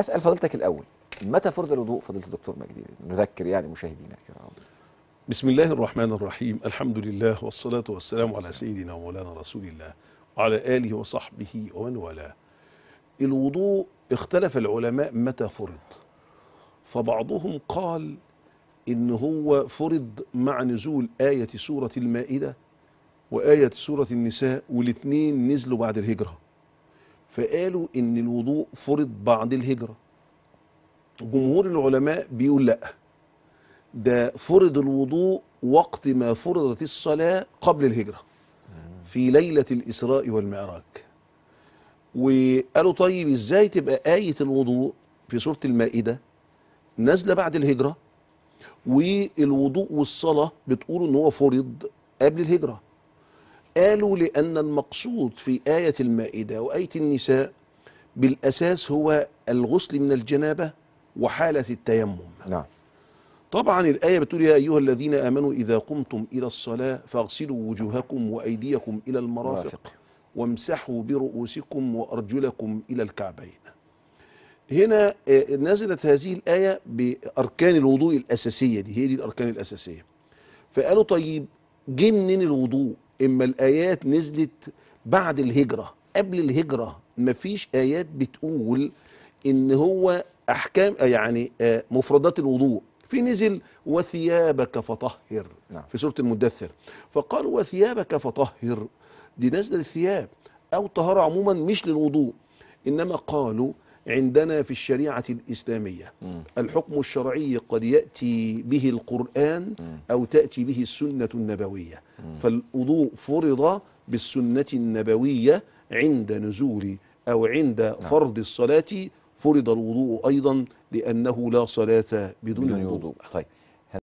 اسال فضيلتك الاول متى فرض الوضوء فضيله الدكتور مجدي نذكر يعني مشاهدينا الكرام بسم الله الرحمن الرحيم الحمد لله والصلاة والسلام على سيدنا ومولانا رسول الله وعلى آله وصحبه ومن والاه الوضوء اختلف العلماء متى فرض فبعضهم قال إن هو فرض مع نزول آية سورة المائدة وآية سورة النساء والاثنين نزلوا بعد الهجرة فقالوا ان الوضوء فرض بعد الهجره جمهور العلماء بيقول لا ده فرض الوضوء وقت ما فرضت الصلاه قبل الهجره في ليله الاسراء والمعراج وقالوا طيب ازاي تبقى ايه الوضوء في سوره المائده نازله بعد الهجره والوضوء والصلاه بتقول ان هو فرض قبل الهجره قالوا لأن المقصود في آية المائدة وآية النساء بالأساس هو الغسل من الجنابة وحالة التيمم نعم طبعا الآية بتقول يا أيها الذين آمنوا إذا قمتم إلى الصلاة فاغسلوا وجوهكم وأيديكم إلى المرافق وامسحوا برؤوسكم وأرجلكم إلى الكعبين هنا آه، نزلت هذه الآية بأركان الوضوء الأساسية دي هي دي الأركان الأساسية فقالوا طيب جه منين الوضوء اما الايات نزلت بعد الهجره قبل الهجره مفيش ايات بتقول ان هو احكام يعني آه، مفردات الوضوء في نزل وثيابك فطهر نعم. في سوره المدثر فقال وثيابك فطهر دي نازله للثياب او طهاره عموما مش للوضوء انما قالوا عندنا في الشريعة الإسلامية الحكم الشرعي قد يأتي به القرآن أو تأتي به السنة النبوية فالوضوء فرض بالسنة النبوية عند نزول أو عند نعم. فرض الصلاة فرض الوضوء أيضا لأنه لا صلاة بدون الوضوء طيب